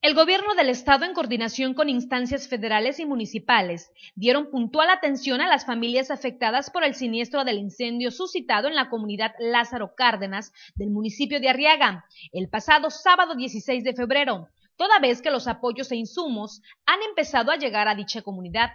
El gobierno del Estado, en coordinación con instancias federales y municipales, dieron puntual atención a las familias afectadas por el siniestro del incendio suscitado en la comunidad Lázaro Cárdenas del municipio de Arriaga el pasado sábado 16 de febrero, toda vez que los apoyos e insumos han empezado a llegar a dicha comunidad.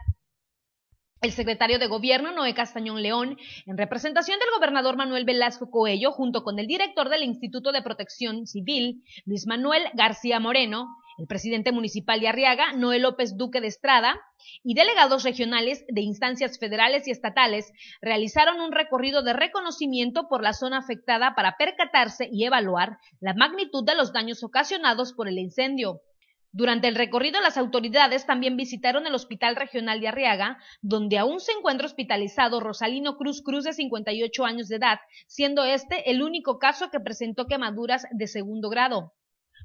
El secretario de Gobierno, Noé Castañón León, en representación del gobernador Manuel Velasco Coello, junto con el director del Instituto de Protección Civil, Luis Manuel García Moreno, el presidente municipal de Arriaga, Noé López Duque de Estrada, y delegados regionales de instancias federales y estatales realizaron un recorrido de reconocimiento por la zona afectada para percatarse y evaluar la magnitud de los daños ocasionados por el incendio. Durante el recorrido, las autoridades también visitaron el Hospital Regional de Arriaga, donde aún se encuentra hospitalizado Rosalino Cruz Cruz, de 58 años de edad, siendo este el único caso que presentó quemaduras de segundo grado.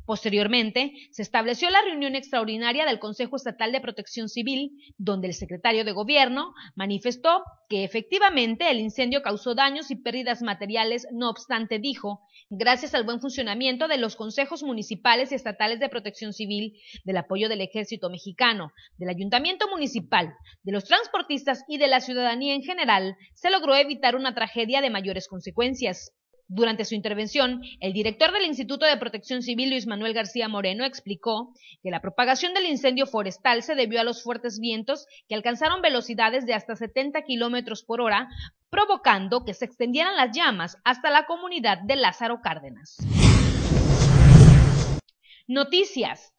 Posteriormente, se estableció la reunión extraordinaria del Consejo Estatal de Protección Civil, donde el secretario de Gobierno manifestó que efectivamente el incendio causó daños y pérdidas materiales, no obstante dijo, gracias al buen funcionamiento de los consejos municipales y estatales de protección civil, del apoyo del ejército mexicano, del ayuntamiento municipal, de los transportistas y de la ciudadanía en general, se logró evitar una tragedia de mayores consecuencias. Durante su intervención, el director del Instituto de Protección Civil, Luis Manuel García Moreno, explicó que la propagación del incendio forestal se debió a los fuertes vientos que alcanzaron velocidades de hasta 70 kilómetros por hora, provocando que se extendieran las llamas hasta la comunidad de Lázaro Cárdenas. Noticias: